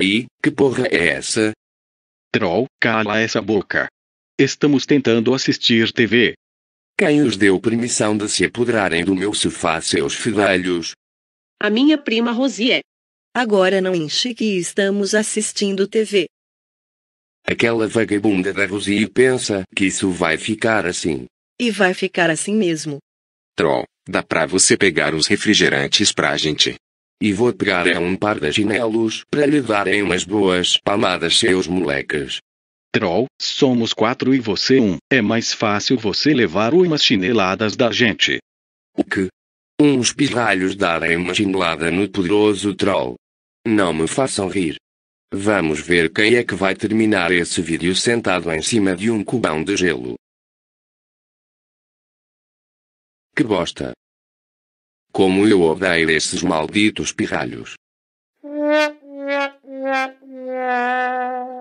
E, que porra é essa? Troll, cala essa boca. Estamos tentando assistir TV. Quem os deu permissão de se apoderarem do meu sofá, seus filhos? A minha prima Rosie. Agora não enche que estamos assistindo TV. Aquela vagabunda da Rosie pensa que isso vai ficar assim. E vai ficar assim mesmo. Troll, dá pra você pegar os refrigerantes pra gente. E vou pegar a um par de chinelos para lhe darem umas boas palmadas, seus moleques. Troll, somos quatro e você um. É mais fácil você levar umas chineladas da gente. O que? Uns pirralhos darem uma chinelada no poderoso troll. Não me façam rir. Vamos ver quem é que vai terminar esse vídeo sentado em cima de um cubão de gelo. Que bosta! Como eu odeio esses malditos pirralhos.